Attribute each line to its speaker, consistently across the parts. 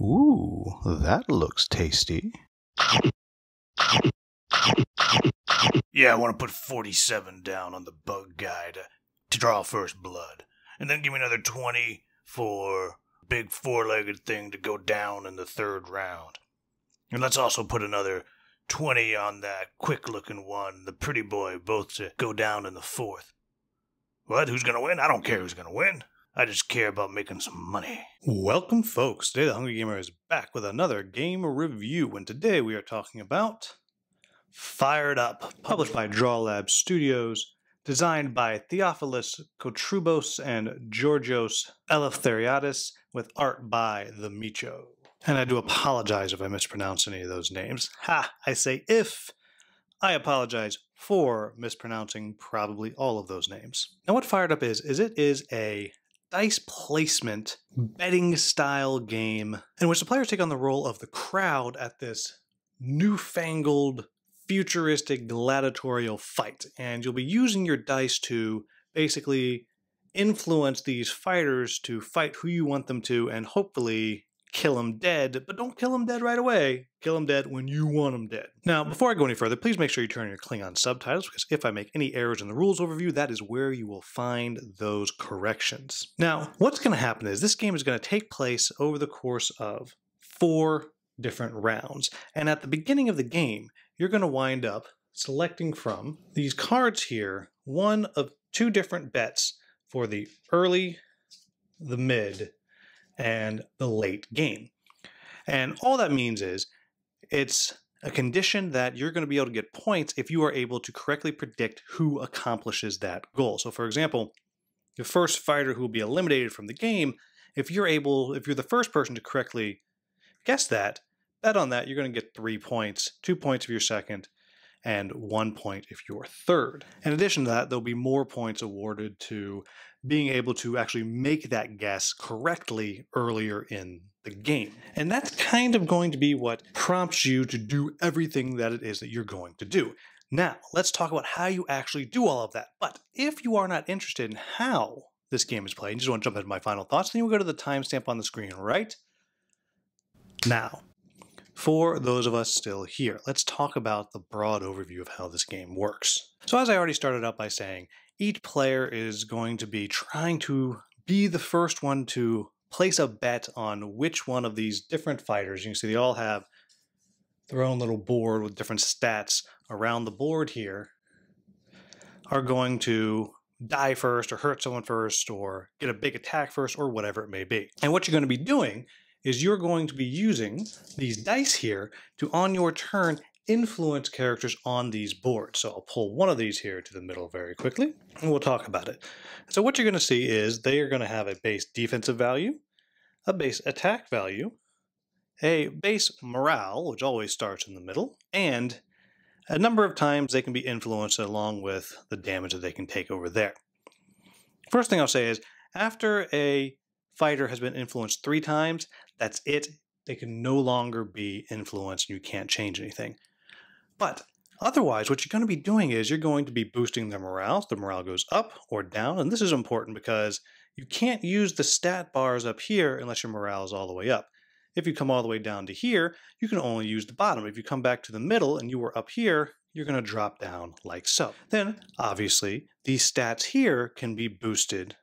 Speaker 1: Ooh, that looks tasty. Yeah, I want to put 47 down on the bug guy to, to draw first blood. And then give me another 20 for big four-legged thing to go down in the third round. And let's also put another 20 on that quick-looking one, the pretty boy, both to go down in the fourth. What? Who's going to win? I don't care who's going to win. I just care about making some money. Welcome, folks. Today, the Hungry Gamer is back with another game review, and today we are talking about Fired Up, published by Drawlab Studios, designed by Theophilus Kotrubos and Georgios Eleftheriadis, with art by The Micho. And I do apologize if I mispronounce any of those names. Ha! I say if. I apologize for mispronouncing probably all of those names. Now, what Fired Up is, is it is a dice placement betting style game in which the players take on the role of the crowd at this newfangled futuristic gladiatorial fight. And you'll be using your dice to basically influence these fighters to fight who you want them to and hopefully kill him dead, but don't kill him dead right away. Kill him dead when you want him dead. Now, mm-hmm. before I go any further, please make sure you turn your Klingon subtitles because if I make any errors in the rules overview, that is where you will find those corrections. Now, what's going to happen is this game is going to take place over the course of four different rounds. And at the beginning of the game, you're going to wind up selecting from these cards here one of two different bets for the early, the mid, and the late game. And all that means is it's a condition that you're going to be able to get points if you are able to correctly predict who accomplishes that goal. So, for example, the first fighter who will be eliminated from the game, if you're able, if you're the first person to correctly guess that, bet on that, you're going to get three points, two points if you're second, and one point if you're third. In addition to that, there'll be more points awarded to being able to actually make that guess correctly earlier in the game. And that's kind of going to be what prompts you to do everything that it is that you're going to do. Now, let's talk about how you actually do all of that. But if you are not interested in how this game is played, and you just want to jump into my final thoughts, then you go to the timestamp on the screen right now. For those of us still here, let's talk about the broad overview of how this game works. So as I already started out by saying, each player is going to be trying to be the first one to place a bet on which one of these different fighters. You can see they all have their own little board with different stats around the board here are going to die first or hurt someone first or get a big attack first or whatever it may be. And what you're going to be doing is you're going to be using these dice here to on your turn influence characters on these boards. So I'll pull one of these here to the middle very quickly, and we'll talk about it. So what you're going to see is they are going to have a base defensive value, a base attack value, a base morale, which always starts in the middle, and a number of times they can be influenced along with the damage that they can take over there. First thing I'll say is, after a fighter has been influenced three times, that's it. They can no longer be influenced and you can't change anything. But otherwise, what you're going to be doing is you're going to be boosting their morale. The morale goes up or down. And this is important because you can't use the stat bars up here unless your morale is all the way up. If you come all the way down to here, you can only use the bottom. If you come back to the middle and you were up here, you're going to drop down like so. Then, obviously, these stats here can be boosted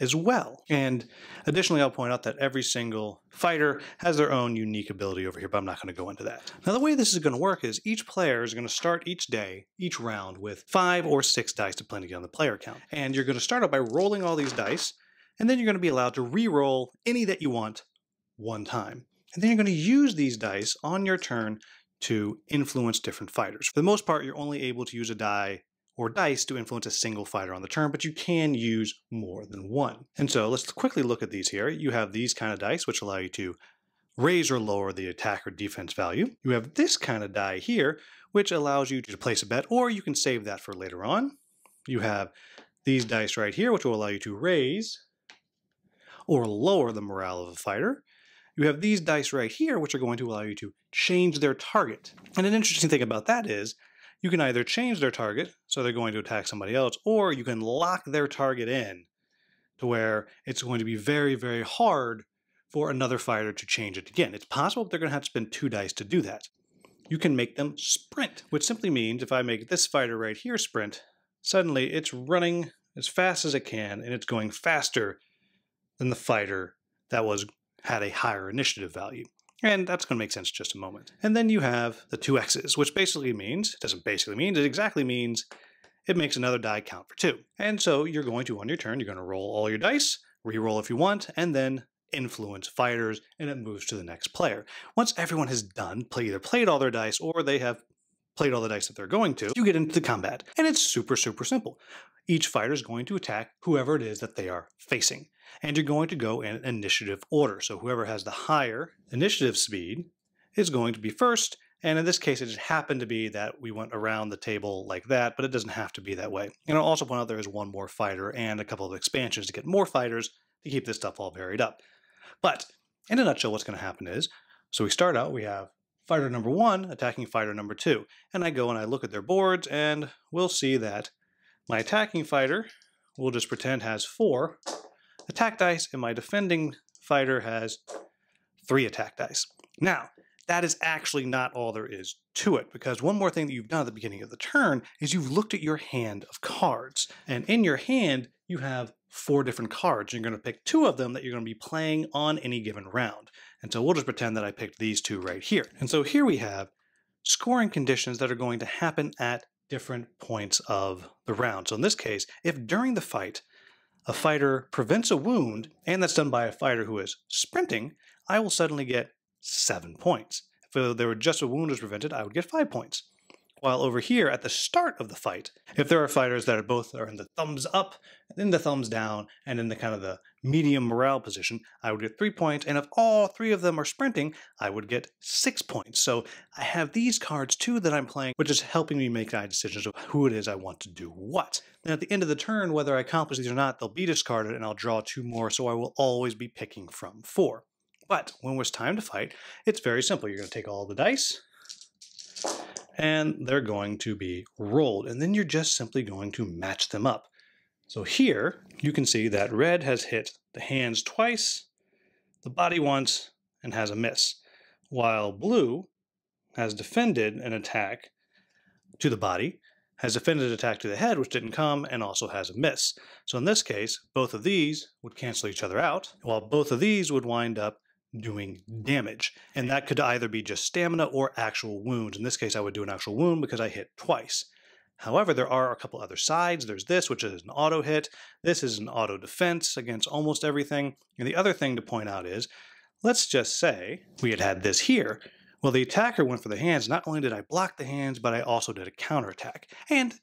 Speaker 1: as well. And additionally, I'll point out that every single fighter has their own unique ability over here, but I'm not going to go into that. Now, the way this is going to work is each player is going to start each day, each round, with five or six dice, depending on the player count. And you're going to start out by rolling all these dice, and then you're going to be allowed to re-roll any that you want one time. And then you're going to use these dice on your turn to influence different fighters. For the most part, you're only able to use a die or dice to influence a single fighter on the turn, but you can use more than one. And so let's quickly look at these here. You have these kind of dice, which allow you to raise or lower the attack or defense value. You have this kind of die here, which allows you to place a bet, or you can save that for later on. You have these dice right here, which will allow you to raise or lower the morale of a fighter. You have these dice right here, which are going to allow you to change their target. And an interesting thing about that is you can either change their target, so they're going to attack somebody else, or you can lock their target in to where it's going to be very, very hard for another fighter to change it again. It's possible they're going to have to spend two dice to do that. You can make them sprint, which simply means if I make this fighter right here sprint, suddenly it's running as fast as it can and it's going faster than the fighter that was had a higher initiative value. And that's going to make sense in just a moment. And then you have the two x's, which basically means, doesn't basically mean, it exactly means it makes another die count for two. And so you're going to, on your turn, you're going to roll all your dice, re-roll if you want, and then influence fighters, and it moves to the next player. Once everyone has done, play, either played all their dice or they have played all the dice that they're going to, you get into the combat. And it's super, super simple. Each fighter is going to attack whoever it is that they are facing and you're going to go in initiative order. So whoever has the higher initiative speed is going to be first, and in this case, it just happened to be that we went around the table like that, but it doesn't have to be that way. And I'll also point out there is one more fighter and a couple of expansions to get more fighters to keep this stuff all varied up. But in a nutshell, what's going to happen is, so we start out, we have fighter number one attacking fighter number two, and I go and I look at their boards, and we'll see that my attacking fighter, we'll just pretend has four attack dice, and my defending fighter has three attack dice. Now, that is actually not all there is to it, because one more thing that you've done at the beginning of the turn is you've looked at your hand of cards. And in your hand, you have four different cards. You're going to pick two of them that you're going to be playing on any given round. And so we'll just pretend that I picked these two right here. And so here we have scoring conditions that are going to happen at different points of the round. So in this case, if during the fight a fighter prevents a wound, and that's done by a fighter who is sprinting, I will suddenly get seven points. If there were just a wound was prevented, I would get five points. While over here at the start of the fight, if there are fighters that are both are in the thumbs up, in the thumbs down, and in the kind of the medium morale position, I would get three points. And if all three of them are sprinting, I would get six points. So I have these cards too that I'm playing, which is helping me make my decisions of who it is I want to do what. Then at the end of the turn, whether I accomplish these or not, they'll be discarded and I'll draw two more. So I will always be picking from four. But when it's time to fight, it's very simple. You're going to take all the dice, and they're going to be rolled. And then you're just simply going to match them up. So here you can see that red has hit the hands twice, the body once, and has a miss, while blue has defended an attack to the body, has defended an attack to the head, which didn't come, and also has a miss. So in this case, both of these would cancel each other out, while both of these would wind up doing damage. And that could either be just stamina or actual wounds. In this case, I would do an actual wound because I hit twice. However, there are a couple other sides. There's this, which is an auto hit. This is an auto defense against almost everything. And the other thing to point out is, let's just say we had had this here. Well, the attacker went for the hands. Not only did I block the hands, but I also did a counterattack. And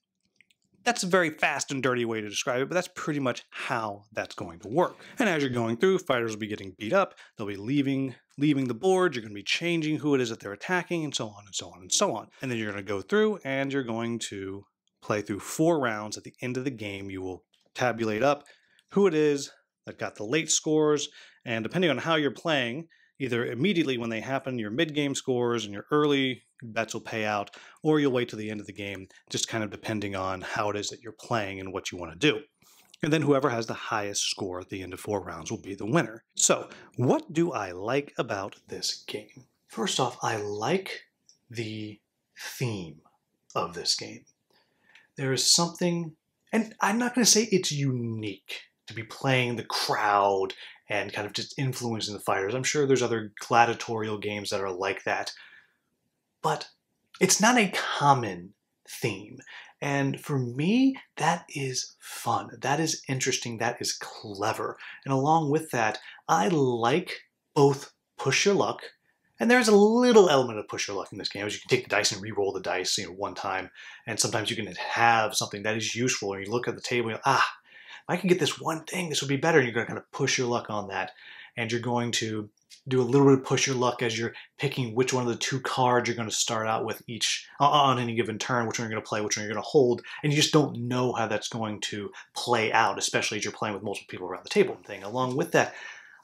Speaker 1: that's a very fast and dirty way to describe it, but that's pretty much how that's going to work. And as you're going through, fighters will be getting beat up, they'll be leaving leaving the board, you're going to be changing who it is that they're attacking, and so on and so on and so on. And then you're going to go through and you're going to play through four rounds. At the end of the game, you will tabulate up who it is that got the late scores, and depending on how you're playing, either immediately when they happen, your mid game scores and your early bets will pay out, or you'll wait to the end of the game, just kind of depending on how it is that you're playing and what you want to do. And then whoever has the highest score at the end of four rounds will be the winner. So, what do I like about this game? First off, I like the theme of this game. There is something, and I'm not going to say it's unique to be playing the crowd and kind of just influencing the fighters. I'm sure there's other gladiatorial games that are like that but it's not a common theme. And for me, that is fun. That is interesting. That is clever. And along with that, I like both push your luck, and there's a little element of push your luck in this game. As you can take the dice and re-roll the dice, you know, one time, and sometimes you can have something that is useful. And you look at the table, and ah, if I can get this one thing, this would be better. And you're going to kind of push your luck on that, and you're going to do a little bit of push your luck as you're picking which one of the two cards you're going to start out with each uh, uh, on any given turn, which one you're going to play, which one you're going to hold, and you just don't know how that's going to play out, especially as you're playing with multiple people around the table and thing. Along with that,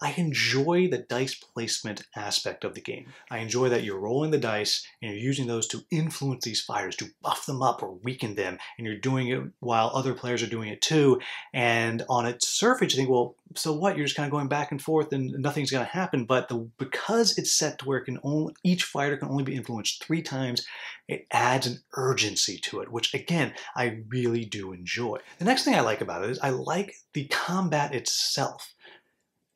Speaker 1: I enjoy the dice placement aspect of the game. I enjoy that you're rolling the dice and you're using those to influence these fighters, to buff them up or weaken them, and you're doing it while other players are doing it too. And on its surface, you think, well, so what? You're just kind of going back and forth and nothing's going to happen. But the, because it's set to where it can only, each fighter can only be influenced three times, it adds an urgency to it, which again, I really do enjoy. The next thing I like about it is I like the combat itself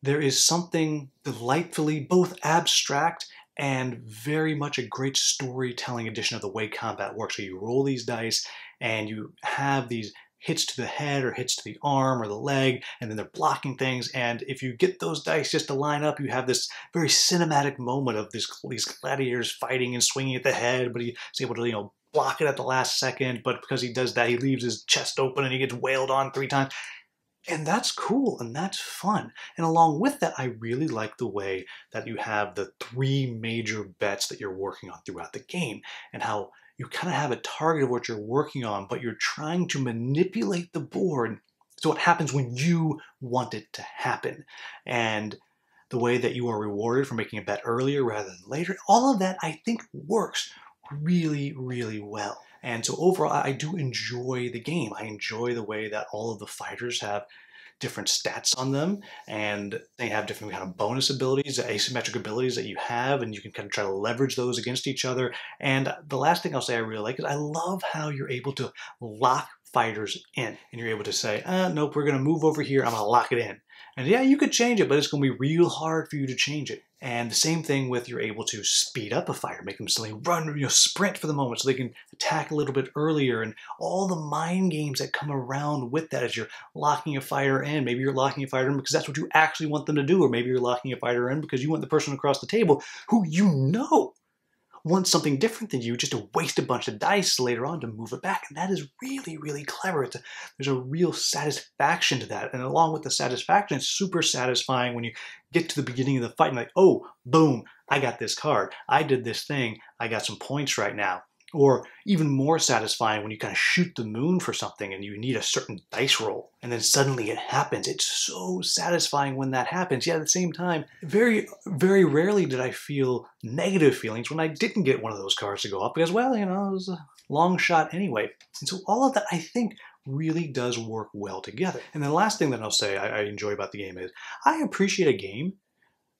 Speaker 1: there is something delightfully both abstract and very much a great storytelling edition of the way combat works. So you roll these dice and you have these hits to the head or hits to the arm or the leg, and then they're blocking things. And if you get those dice just to line up, you have this very cinematic moment of this, these gladiators fighting and swinging at the head, but he's able to, you know, block it at the last second. But because he does that, he leaves his chest open and he gets wailed on three times. And that's cool and that's fun. And along with that, I really like the way that you have the three major bets that you're working on throughout the game and how you kind of have a target of what you're working on, but you're trying to manipulate the board so it happens when you want it to happen. And the way that you are rewarded for making a bet earlier rather than later, all of that I think works really, really well. And so overall, I do enjoy the game. I enjoy the way that all of the fighters have different stats on them and they have different kind of bonus abilities asymmetric abilities that you have and you can kind of try to leverage those against each other and the last thing i'll say i really like is i love how you're able to lock fighters in. And you're able to say, uh, nope, we're going to move over here. I'm going to lock it in. And yeah, you could change it, but it's going to be real hard for you to change it. And the same thing with you're able to speed up a fighter, make them suddenly run, you know, sprint for the moment so they can attack a little bit earlier. And all the mind games that come around with that as you're locking a fighter in. Maybe you're locking a fighter in because that's what you actually want them to do, or maybe you're locking a fighter in because you want the person across the table who you know Want something different than you just to waste a bunch of dice later on to move it back. And that is really, really clever. A, there's a real satisfaction to that. And along with the satisfaction, it's super satisfying when you get to the beginning of the fight and like, oh, boom, I got this card. I did this thing. I got some points right now. Or even more satisfying when you kind of shoot the moon for something and you need a certain dice roll and then suddenly it happens. It's so satisfying when that happens. Yet at the same time, very, very rarely did I feel negative feelings when I didn't get one of those cards to go up because, well, you know, it was a long shot anyway. And so all of that, I think, really does work well together. And the last thing that I'll say I, I enjoy about the game is I appreciate a game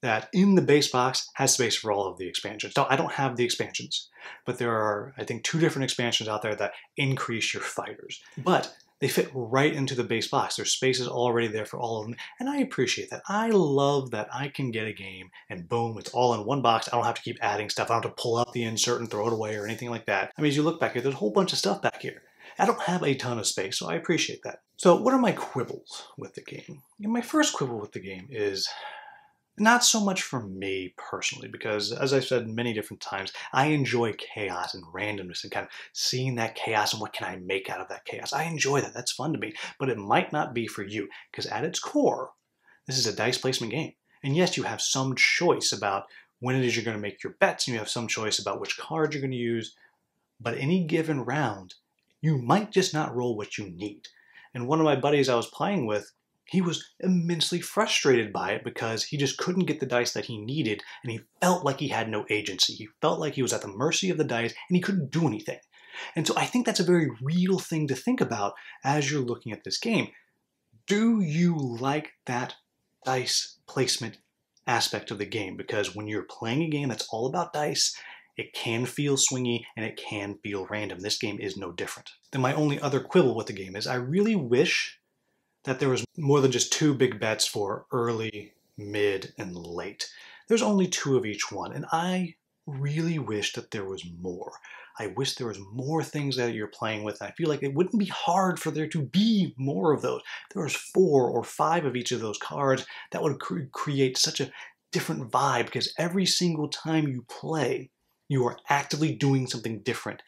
Speaker 1: that in the base box has space for all of the expansions. So I don't have the expansions, but there are, I think, two different expansions out there that increase your fighters. But they fit right into the base box. There's space is already there for all of them, and I appreciate that. I love that I can get a game and boom, it's all in one box. I don't have to keep adding stuff. I don't have to pull out the insert and throw it away or anything like that. I mean, as you look back here, there's a whole bunch of stuff back here. I don't have a ton of space, so I appreciate that. So what are my quibbles with the game? And my first quibble with the game is not so much for me personally, because as I've said many different times, I enjoy chaos and randomness and kind of seeing that chaos and what can I make out of that chaos. I enjoy that. That's fun to me, but it might not be for you because at its core, this is a dice placement game. And yes, you have some choice about when it is you're going to make your bets and you have some choice about which cards you're going to use, but any given round, you might just not roll what you need. And one of my buddies I was playing with he was immensely frustrated by it because he just couldn't get the dice that he needed and he felt like he had no agency. He felt like he was at the mercy of the dice and he couldn't do anything. And so I think that's a very real thing to think about as you're looking at this game. Do you like that dice placement aspect of the game? Because when you're playing a game that's all about dice, it can feel swingy and it can feel random. This game is no different. Then my only other quibble with the game is I really wish that there was more than just two big bets for early, mid, and late. There's only two of each one, and I really wish that there was more. I wish there was more things that you're playing with. I feel like it wouldn't be hard for there to be more of those. there was four or five of each of those cards. That would cre create such a different vibe because every single time you play, you are actively doing something different.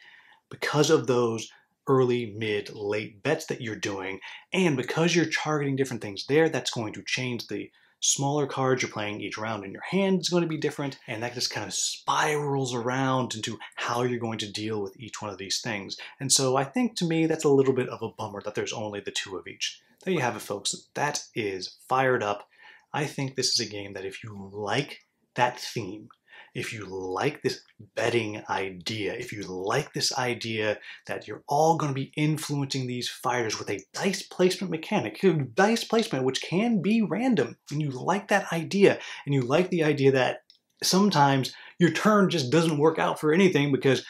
Speaker 1: Because of those early, mid, late bets that you're doing. And because you're targeting different things there, that's going to change the smaller cards you're playing each round in your hand is going to be different, and that just kind of spirals around into how you're going to deal with each one of these things. And so I think to me that's a little bit of a bummer that there's only the two of each. There you have it, folks. That is Fired Up. I think this is a game that if you like that theme, if you like this betting idea, if you like this idea that you're all going to be influencing these fighters with a dice placement mechanic, dice placement which can be random, and you like that idea, and you like the idea that sometimes your turn just doesn't work out for anything because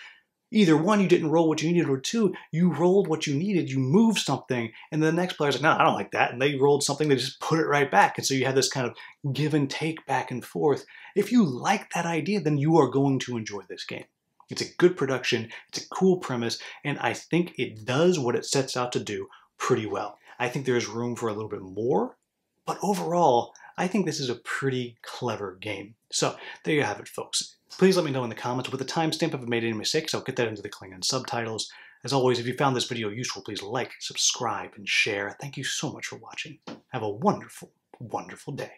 Speaker 1: Either one, you didn't roll what you needed, or two, you rolled what you needed, you moved something, and the next player's like, no, I don't like that. And they rolled something, they just put it right back. And so you have this kind of give and take back and forth. If you like that idea, then you are going to enjoy this game. It's a good production, it's a cool premise, and I think it does what it sets out to do pretty well. I think there's room for a little bit more, but overall, I think this is a pretty clever game. So there you have it, folks. Please let me know in the comments with a timestamp if I made any mistakes. I'll get that into the Klingon subtitles. As always, if you found this video useful, please like, subscribe, and share. Thank you so much for watching. Have a wonderful, wonderful day.